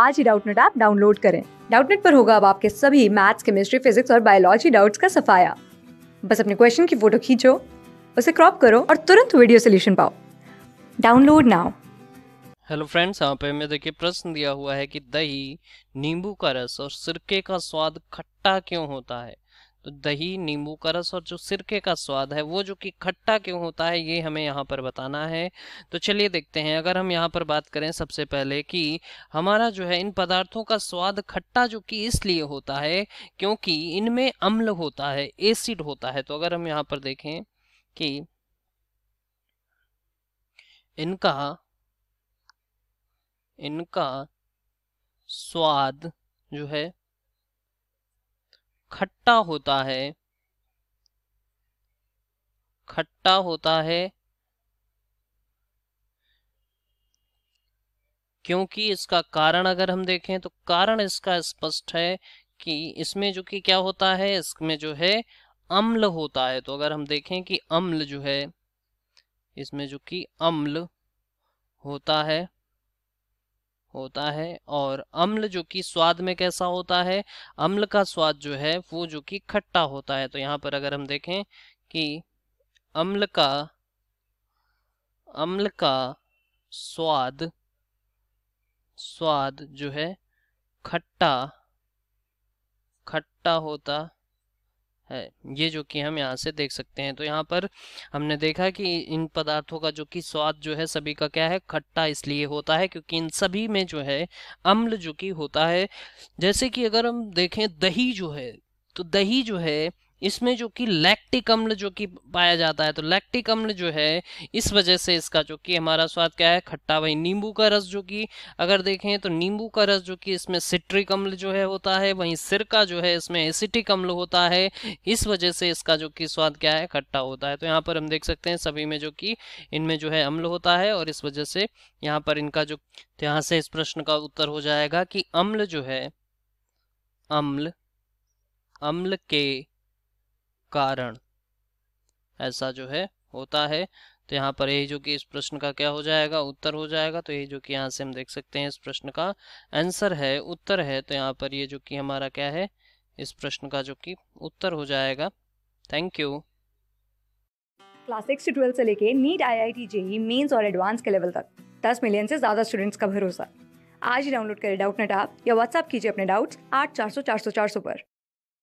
आज ही Doubtnut app download करें डाउटनेट पर होगा अब आपके सभी मैथ्स केमिस्ट्री फिजिक्स और बायोलॉजी डाउट्स का सफाया बस अपने क्वेश्चन की फोटो खींचो उसे क्रॉप करो और तुरंत वीडियो सोल्यूशन पाओ डाउनलोड नाउ हेलो फ्रेंड्स यहाँ पे हमें देखिए प्रश्न दिया हुआ है कि दही नींबू का रस और सिरके का स्वाद खट्टा क्यों होता है तो दही नींबू का रस और जो सिरके का स्वाद है वो जो कि खट्टा क्यों होता है ये हमें यहाँ पर बताना है तो चलिए देखते हैं अगर हम यहाँ पर बात करें सबसे पहले कि हमारा जो है इन पदार्थों का स्वाद खट्टा जो कि इसलिए होता है क्योंकि इनमें अम्ल होता है एसिड होता है तो अगर हम यहाँ पर देखें कि इनका इनका स्वाद जो है खट्टा होता है खट्टा होता है क्योंकि इसका कारण अगर हम देखें तो कारण इसका स्पष्ट है कि इसमें जो कि क्या होता है इसमें जो है अम्ल होता है तो अगर हम देखें कि अम्ल जो है इसमें जो कि अम्ल होता है होता है और अम्ल जो कि स्वाद में कैसा होता है अम्ल का स्वाद जो है वो जो कि खट्टा होता है तो यहाँ पर अगर हम देखें कि अम्ल का अम्ल का स्वाद स्वाद जो है खट्टा खट्टा होता है ये जो कि हम यहाँ से देख सकते हैं तो यहाँ पर हमने देखा कि इन पदार्थों का जो कि स्वाद जो है सभी का क्या है खट्टा इसलिए होता है क्योंकि इन सभी में जो है अम्ल जो कि होता है जैसे कि अगर हम देखें दही जो है तो दही जो है इसमें जो कि लैक्टिक अम्ल जो कि पाया जाता है तो लैक्टिक अम्ल जो है इस वजह से इसका जो कि हमारा स्वाद क्या है खट्टा वही नींबू का रस जो कि अगर देखें तो नींबू का रस जो कि इसमें सिट्रिक अम्ल जो है होता है वहीं सिरका जो है इसमें एसिटिक अम्ल होता है इस वजह से इसका जो कि स्वाद क्या है खट्टा होता है तो यहाँ पर हम देख सकते हैं सभी में जो कि इनमें जो है अम्ल होता है और इस वजह से यहाँ पर इनका जो तो यहाँ से इस प्रश्न का उत्तर हो जाएगा कि अम्ल जो है अम्ल अम्ल के कारण ऐसा जो है होता है तो यहाँ पर यही जो कि इस प्रश्न का क्या हो जाएगा उत्तर हो जाएगा तो यही जो कि यहाँ से हम देख सकते हैं इस प्रश्न का आंसर है उत्तर है तो यहाँ पर ये जो कि हमारा क्या है इस प्रश्न का जो कि उत्तर हो जाएगा थैंक यू क्लास सिक्स से ट्वेल्थ से लेके NEET I I T JEE Mains और एडवांस के लेवल तक दस मिलियन से ज़्यादा स्टूडेंट्स का भरोसा आज ही डाउनलोड करें डाउट नेट आप या व्हाट्सअप कीजिए अपने डाउट्स आठ चार सौ चार सौ चार सौ पर